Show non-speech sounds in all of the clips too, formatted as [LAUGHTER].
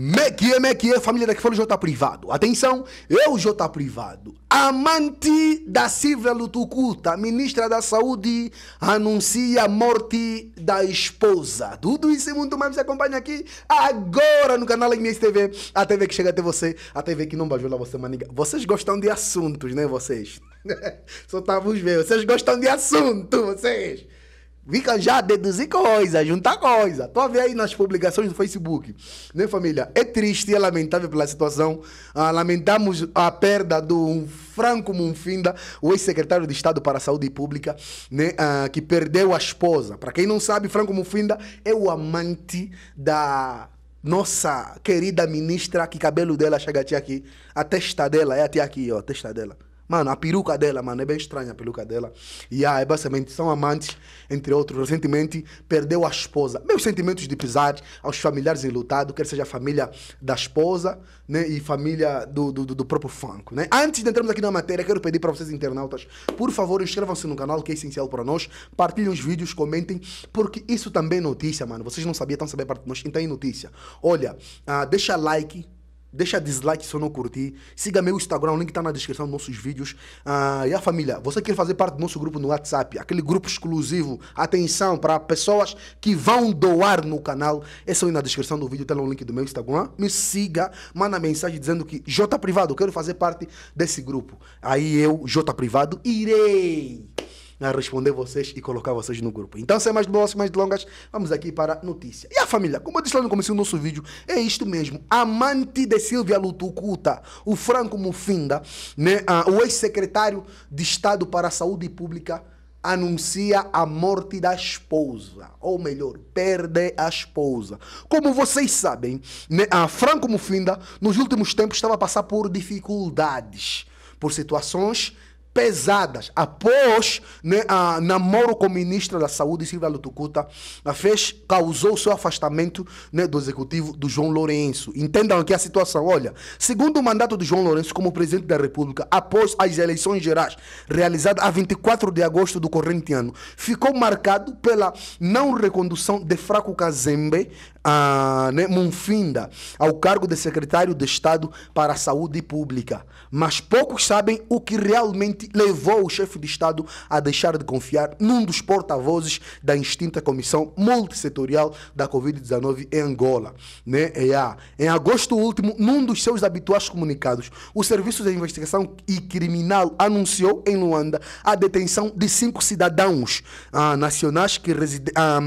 Mequie, mequie, família daqui fora o J Privado. Atenção, eu, J Privado, amante da Silvia Lutucuta, ministra da Saúde, anuncia a morte da esposa. Tudo isso e muito mais você acompanha aqui agora no canal MSTV, a TV que chega até você, a TV que não bajula você, maniga. Vocês gostam de assuntos, né, vocês? [LAUGHS] Só tá vos ver, vocês gostam de assunto, vocês. Fica já deduzir coisa, juntar coisa. Tô a ver aí nas publicações do Facebook. Né, família? É triste e é lamentável pela situação. Ah, lamentamos a perda do Franco Munfinda, o ex-secretário de Estado para a Saúde Pública, né, ah, que perdeu a esposa. Para quem não sabe, Franco Munfinda é o amante da nossa querida ministra, que cabelo dela chega até aqui. A testa dela é até aqui, ó, a testa dela. Mano, a peruca dela, mano, é bem estranha a peruca dela. E a é basicamente, são amantes, entre outros. Recentemente perdeu a esposa. Meus sentimentos de pesar aos familiares enlutados, quer seja a família da esposa, né? E família do, do, do próprio Franco, né? Antes de entrarmos aqui na matéria, quero pedir para vocês, internautas, por favor, inscrevam-se no canal, que é essencial para nós. Partilhem os vídeos, comentem, porque isso também é notícia, mano. Vocês não sabiam, estão sabendo parte de nós, então é notícia. Olha, uh, deixa like Deixa dislike se eu não curti. Siga meu Instagram, o link está na descrição dos nossos vídeos. Ah, e a família, você quer fazer parte do nosso grupo no WhatsApp, aquele grupo exclusivo. Atenção para pessoas que vão doar no canal. Esse aí é na descrição do vídeo está o link do meu Instagram. Me siga, manda mensagem dizendo que J Privado, eu quero fazer parte desse grupo. Aí eu, J Privado, irei a responder vocês e colocar vocês no grupo. Então, sem mais delongas, mais delongas, vamos aqui para a notícia. E a família, como eu disse lá no começo do nosso vídeo, é isto mesmo. Amante de Silvia Lutucuta, o Franco Mufinda, né, uh, o ex-secretário de Estado para a Saúde Pública, anuncia a morte da esposa, ou melhor, perde a esposa. Como vocês sabem, né, a Franco Mufinda, nos últimos tempos, estava a passar por dificuldades, por situações pesadas. Após né, a namoro com o ministro da Saúde, Silvia Lutucuta, fez, causou seu afastamento né, do executivo do João Lourenço. Entendam aqui a situação. Olha, segundo o mandato do João Lourenço como presidente da República, após as eleições gerais realizadas a 24 de agosto do corrente ano, ficou marcado pela não recondução de Fraco Kazembe a né, Monfinda ao cargo de secretário de Estado para a Saúde Pública. Mas poucos sabem o que realmente levou o chefe de Estado a deixar de confiar num dos porta-vozes da extinta Comissão Multissetorial da Covid-19 em Angola. Né? EA. É em agosto último, num dos seus habituais comunicados, o Serviço de Investigação e Criminal anunciou em Luanda a detenção de cinco cidadãos ah, nacionais que residem. Ah,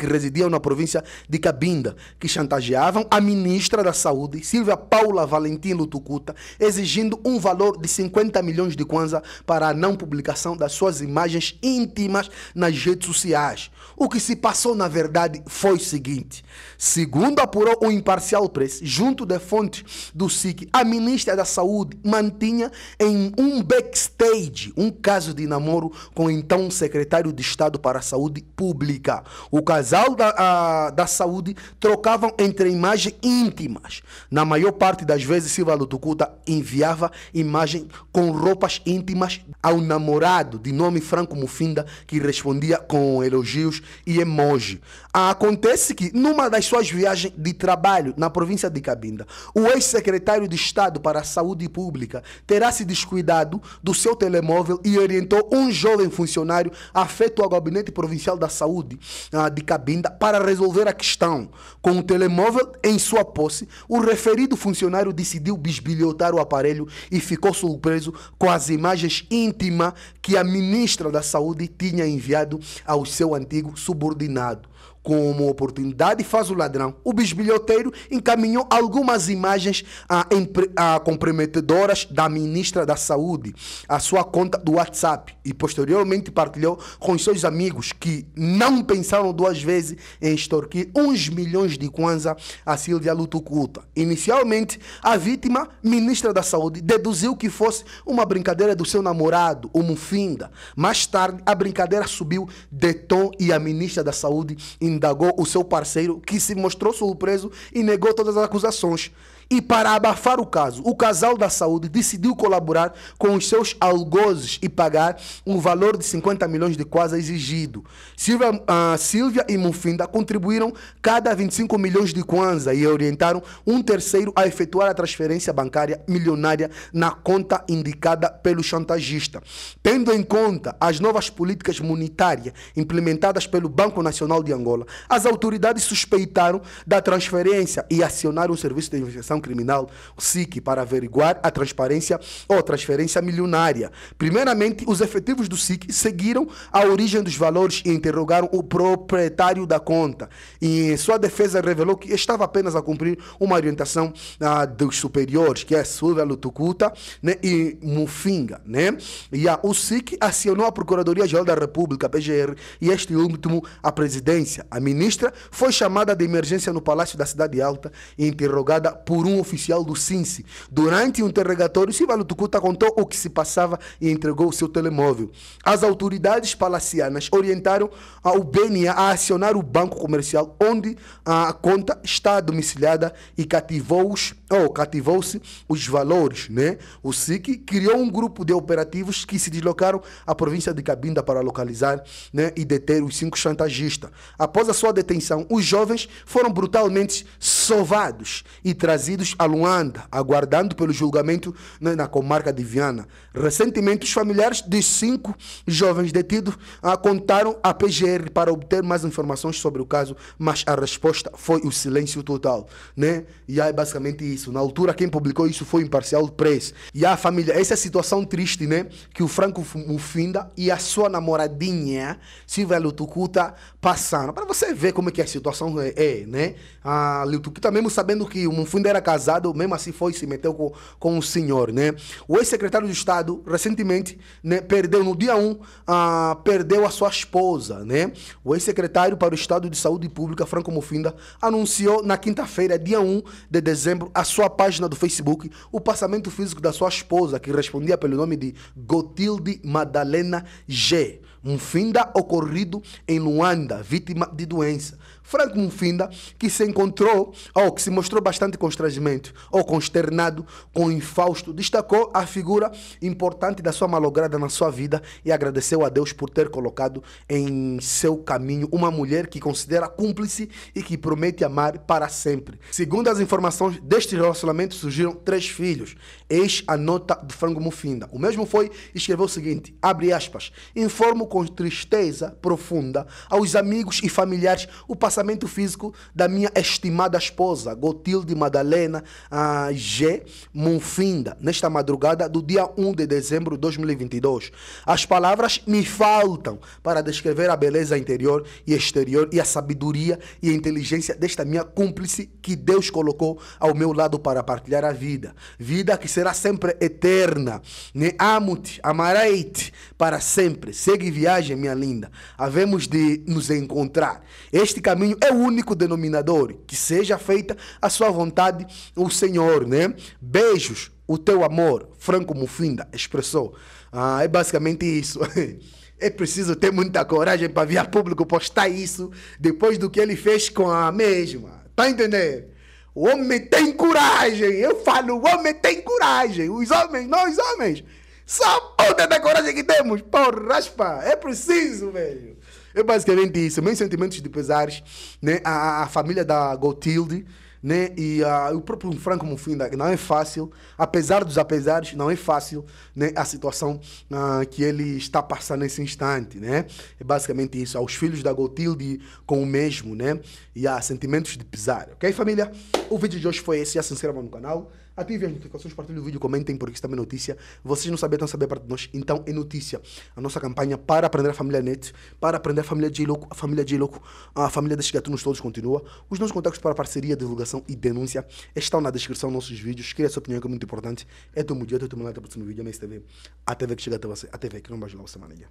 que residiam na província de Cabinda, que chantageavam a ministra da Saúde, Silvia Paula Valentino Lutucuta, exigindo um valor de 50 milhões de kwanza para a não publicação das suas imagens íntimas nas redes sociais. O que se passou, na verdade, foi o seguinte. Segundo apurou o Imparcial Press, junto de fontes do SIC, a ministra da Saúde mantinha em um backstage um caso de namoro com o então secretário de Estado para a Saúde Pública. O caso casal da, a, da saúde trocavam entre imagens íntimas. Na maior parte das vezes, Silva Lutucuta enviava imagens com roupas íntimas ao namorado de nome Franco Mufinda, que respondia com elogios e emoji. Ah, acontece que, numa das suas viagens de trabalho na província de Cabinda, o ex-secretário de Estado para a Saúde Pública terá se descuidado do seu telemóvel e orientou um jovem funcionário afeto ao Gabinete Provincial da Saúde ah, de Cabinda cabinda para resolver a questão. Com o telemóvel em sua posse, o referido funcionário decidiu bisbilhotar o aparelho e ficou surpreso com as imagens íntimas que a ministra da Saúde tinha enviado ao seu antigo subordinado. Como oportunidade, faz o ladrão. O bisbilhoteiro encaminhou algumas imagens a empre, comprometedoras da ministra da Saúde à sua conta do WhatsApp e posteriormente partilhou com seus amigos que não pensaram duas vezes em extorquir uns milhões de kwanza a Silvia Lutucuta. Inicialmente, a vítima, ministra da Saúde, deduziu que fosse uma brincadeira do seu namorado, o Mufinda. Mais tarde, a brincadeira subiu de tom e a ministra da Saúde indagou o seu parceiro, que se mostrou surpreso e negou todas as acusações. E para abafar o caso, o casal da saúde decidiu colaborar com os seus algozes e pagar um valor de 50 milhões de quase exigido. Silvia, uh, Silvia e Mufinda contribuíram cada 25 milhões de kwanza e orientaram um terceiro a efetuar a transferência bancária milionária na conta indicada pelo chantagista. Tendo em conta as novas políticas monetárias implementadas pelo Banco Nacional de Angola, as autoridades suspeitaram da transferência e acionaram o Serviço de Investigação Investigação Criminal, o SIC, para averiguar a transparência ou transferência milionária. Primeiramente, os efetivos do SIC seguiram a origem dos valores e interrogaram o proprietário da conta. E em sua defesa revelou que estava apenas a cumprir uma orientação ah, dos superiores, que é Sura Lutucuta né, e Mufinga. Né? E a, o SIC acionou a Procuradoria-Geral da República, PGR, e este último a presidência. A ministra foi chamada de emergência no Palácio da Cidade Alta e interrogada por um um oficial do CINCE. Durante o interrogatório, Sivalo Tucuta contou o que se passava e entregou o seu telemóvel. As autoridades palacianas orientaram o BNA a acionar o banco comercial onde a conta está domiciliada e cativou-os oh, cativou-se os valores, né? O SIC criou um grupo de operativos que se deslocaram à província de Cabinda para localizar né, e deter os cinco chantagistas. Após a sua detenção, os jovens foram brutalmente sovados e trazidos recolhidos a Luanda, aguardando pelo julgamento na comarca de Viana. Recentemente, os familiares de cinco jovens detidos ah, contaram à PGR para obter mais informações sobre o caso, mas a resposta foi o silêncio total. Né? E é basicamente isso. Na altura, quem publicou isso foi o Imparcial Press. E a família, essa é a situação triste, né? Que o Franco Mufinda e a sua namoradinha, Silvia Lutucuta, passaram. Para você ver como é que a situação é, é né? A ah, Lutucuta, mesmo sabendo que o Mufinda era casado, mesmo assim foi se meteu com, com o senhor, né? O ex-secretário de Estado, recentemente, né, perdeu no dia 1, ah, perdeu a sua esposa, né? O ex-secretário para o Estado de Saúde Pública, Franco Mufinda, anunciou na quinta-feira, dia 1 de dezembro, a sua página do Facebook, o passamento físico da sua esposa, que respondia pelo nome de Gotilde Madalena G. Um fim da ocorrido em Luanda, vítima de doença. Franco Mufinda, que se encontrou, ou que se mostrou bastante constrangimento ou consternado com o infausto, destacou a figura importante da sua malograda na sua vida e agradeceu a Deus por ter colocado em seu caminho uma mulher que considera cúmplice e que promete amar para sempre. Segundo as informações, deste relacionamento surgiram três filhos. Eis a nota de Franco Mufinda. O mesmo foi escreveu o seguinte, abre aspas, informo com tristeza profunda aos amigos e familiares o passado espaçamento físico da minha estimada esposa, Gotilde Madalena uh, G. Monfinda, nesta madrugada do dia 1 de dezembro de 2022. As palavras me faltam para descrever a beleza interior e exterior e a sabedoria e a inteligência desta minha cúmplice que Deus colocou ao meu lado para partilhar a vida. Vida que será sempre eterna. Ne Amo-te, amarei-te para sempre. Segue viagem, minha linda. Havemos de nos encontrar. Este caminho caminho é o único denominador. Que seja feita a sua vontade, o Senhor, né? Beijos, o teu amor, Franco Mufinda expressou. Ah, é basicamente isso. [LAUGHS] É preciso ter muita coragem para vir a público postar isso depois do que ele fez com a mesma. Tá entendendo? O homem tem coragem. Eu falo, o homem tem coragem. Os homens, nós homens, só a puta da coragem que temos. Porra, raspa. É preciso, velho. É basicamente isso. Meus sentimentos de pesares né, à, família da Gotilde né, e uh, o próprio Franco Mufinda. Né? Não é fácil, apesar dos apesares, não é fácil né, a situação uh, que ele está passando nesse instante. Né? É basicamente isso. Aos filhos da Gotilde com o mesmo. Né? E há sentimentos de pesar. Ok, família? O vídeo de hoje foi esse. Já se inscreva no canal Ativem as notificações, partilhem o vídeo, comentem, porque isso também é notícia. Vocês não sabem estão a saber parte de nós. Então é notícia. A nossa campanha para aprender a família Net, para aprender a família de Louco, a família de Louco, a família das gatunos todos continua. Os nossos contatos para parceria, divulgação e denúncia estão na descrição dos nossos vídeos. Queria a sua opinião, que é muito importante. É teu dia, é teu melhor, até o próximo vídeo, é a TV. A TV que chega até você, a TV que não vai jogar você, maneira.